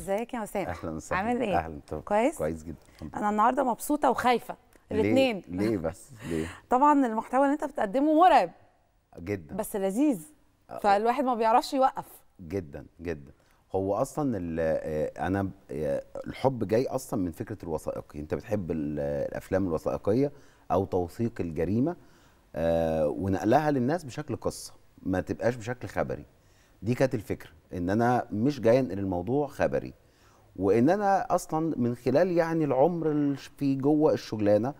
ازيك يا اسامه اهلا وسهلا عامل ايه اهلا طب. كويس كويس جدا انا النهارده مبسوطه وخايفه الاثنين ليه؟, ليه بس ليه طبعا المحتوى اللي انت بتقدمه مرعب جدا بس لذيذ أه. فالواحد ما بيعرفش يوقف جدا جدا هو اصلا آه، انا آه، الحب جاي اصلا من فكره الوثائقي انت بتحب الافلام الوثائقيه او توثيق الجريمه ونقلها للناس بشكل قصه ما تبقاش بشكل خبري دي كانت الفكره ان انا مش جاي انقل الموضوع خبري وان انا اصلا من خلال يعني العمر في جوه الشغلانه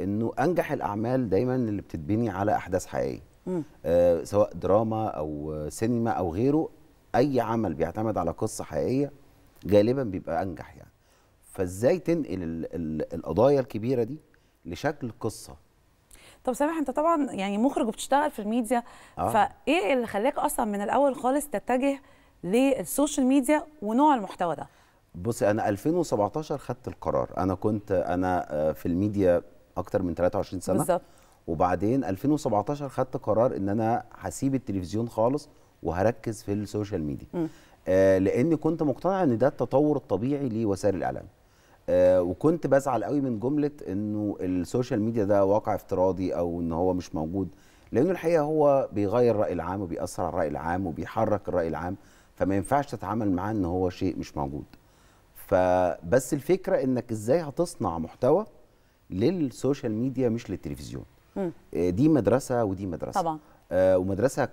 انه انجح الاعمال دايما اللي بتتبني على احداث حقيقيه آه سواء دراما او سينما او غيره اي عمل بيعتمد على قصه حقيقيه غالبا بيبقى انجح يعني فازاي تنقل القضايا الكبيره دي لشكل قصه طب سامح انت طبعا يعني مخرج وبتشتغل في الميديا آه. فايه اللي خلاك اصلا من الاول خالص تتجه للسوشيال ميديا ونوع المحتوى ده بصي انا 2017 خدت القرار انا كنت انا آه، في الميديا اكتر من 23 سنه بالظبط وبعدين 2017 خدت قرار ان انا هسيب التلفزيون خالص وهركز في السوشيال ميديا آه لاني كنت مقتنع ان ده التطور الطبيعي لوسائل الاعلام آه، وكنت بزعل قوي من جمله انه السوشيال ميديا ده واقع افتراضي او ان هو مش موجود لانه الحقيقه هو بيغير الراي العام وبيأثر على الراي العام وبيحرك الراي العام فما ينفعش تتعامل معاه ان هو شيء مش موجود فبس الفكره انك ازاي هتصنع محتوى للسوشيال ميديا مش للتلفزيون م. آه، دي مدرسه ودي مدرسه طبعا آه، ومدرسه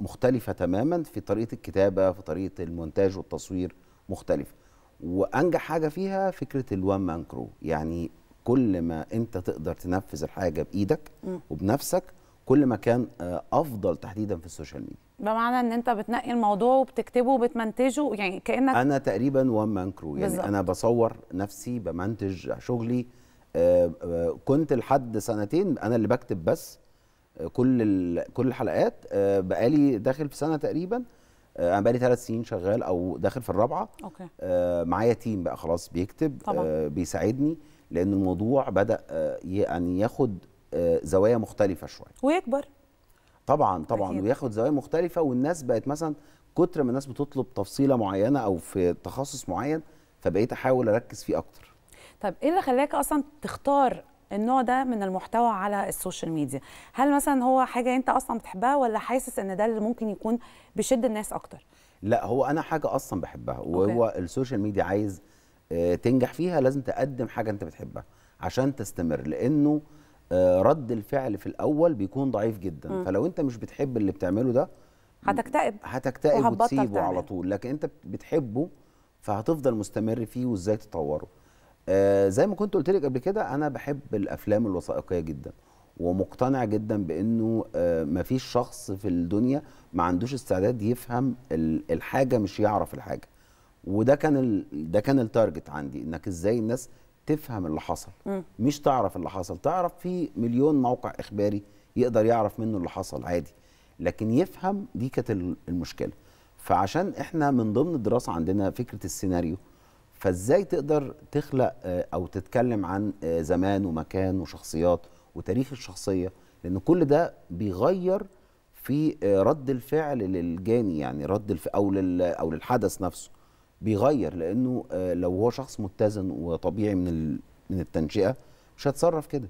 مختلفه تماما في طريقه الكتابه في طريقه المونتاج والتصوير مختلفه وانجح حاجه فيها فكره الوان مان كرو يعني كل ما انت تقدر تنفذ الحاجه بايدك وبنفسك كل ما كان آه، افضل تحديدا في السوشيال ميديا بمعنى ان انت بتنقي الموضوع وبتكتبه وبتمنتجه يعني كانك انا تقريبا وان مان كرو يعني بالزبط. انا بصور نفسي بمنتج شغلي آه، آه، كنت لحد سنتين انا اللي بكتب بس كل كل الحلقات بقالي داخل في سنه تقريبا آه، انا بقالي ثلاث سنين شغال او داخل في الرابعه اوكي آه معايا تيم بقى خلاص بيكتب آه، طبعا. آه بيساعدني لان الموضوع بدا آه يعني ياخد آه زوايا مختلفه شويه ويكبر طبعا طبعا أكيد. وياخد زوايا مختلفه والناس بقت مثلا كتر ما الناس بتطلب تفصيله معينه او في تخصص معين فبقيت احاول اركز فيه اكتر طب ايه اللي خلاك اصلا تختار النوع ده من المحتوى على السوشيال ميديا هل مثلا هو حاجه انت اصلا بتحبها ولا حاسس ان ده اللي ممكن يكون بيشد الناس اكتر لا هو انا حاجه اصلا بحبها وهو السوشيال ميديا عايز آه، تنجح فيها لازم تقدم حاجه انت بتحبها عشان تستمر لانه آه، رد الفعل في الاول بيكون ضعيف جدا م. فلو انت مش بتحب اللي بتعمله ده هتكتئب هتكتئب وتسيبه على طول لكن انت بتحبه فهتفضل مستمر فيه وازاي تطوره آه زي ما كنت قلت لك قبل كده انا بحب الافلام الوثائقيه جدا ومقتنع جدا بانه آه مفيش شخص في الدنيا ما عندوش استعداد يفهم الحاجه مش يعرف الحاجه وده كان ده كان التارجت عندي انك ازاي الناس تفهم اللي حصل م. مش تعرف اللي حصل تعرف في مليون موقع اخباري يقدر يعرف منه اللي حصل عادي لكن يفهم دي كانت المشكله فعشان احنا من ضمن الدراسه عندنا فكره السيناريو فازاي تقدر تخلق آه، او تتكلم عن آه، زمان ومكان وشخصيات وتاريخ الشخصيه لان كل ده بيغير في آه، رد الفعل للجاني يعني رد الف... او لل... او للحدث نفسه بيغير لانه لو هو شخص متزن وطبيعي من ال... من التنشئه مش هيتصرف كده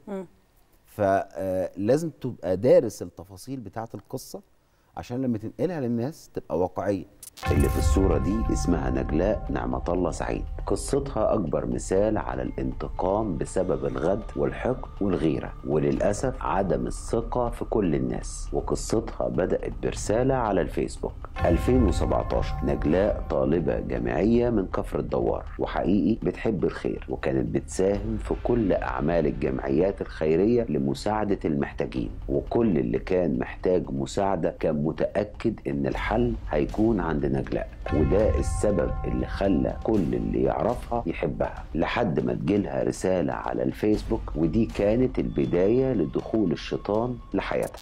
فلازم تبقى دارس التفاصيل بتاعه القصه عشان لما تنقلها للناس تبقى واقعيه اللي في الصوره دي اسمها نجلاء نعمه الله سعيد قصتها أكبر مثال على الانتقام بسبب الغد والحقد والغيرة وللأسف عدم الثقة في كل الناس وقصتها بدأت برسالة على الفيسبوك 2017 نجلاء طالبة جامعية من كفر الدوار وحقيقي بتحب الخير وكانت بتساهم في كل أعمال الجمعيات الخيرية لمساعدة المحتاجين وكل اللي كان محتاج مساعدة كان متأكد إن الحل هيكون عند نجلاء وده السبب اللي خلى كل اللي يعرف يعرفها يحبها لحد ما تجيلها رسالة على الفيسبوك ودي كانت البداية لدخول الشيطان لحياتها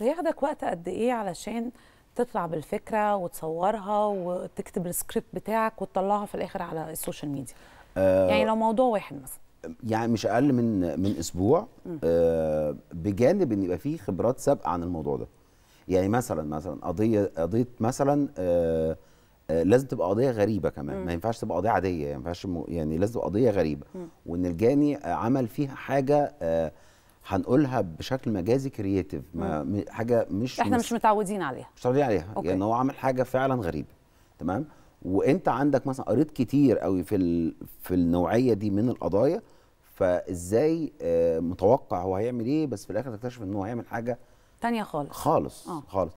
بياخدك وقت قد إيه علشان تطلع بالفكرة وتصورها وتكتب السكريبت بتاعك وتطلعها في الآخر على السوشيال ميديا أه يعني لو موضوع واحد مثلا يعني مش اقل من من اسبوع أه بجانب ان يبقى فيه خبرات سابقه عن الموضوع ده يعني مثلا مثلا قضيه قضيه مثلا أه لازم تبقى قضيه غريبه كمان مم. ما ينفعش تبقى قضيه عاديه يعني ما ينفعش يعني لازم تبقى قضيه غريبه مم. وان الجاني عمل فيها حاجه آه، هنقولها بشكل مجازي كرييتيف ما حاجه مش احنا مش, مش متعودين عليها مش متعودين عليها أوكي. يعني هو عمل حاجه فعلا غريبه تمام وانت عندك مثلا قريت كتير قوي في ال... في النوعيه دي من القضايا فازاي آه، متوقع هو هيعمل ايه بس في الاخر تكتشف ان هو هيعمل حاجه تانية خالص خالص آه. خالص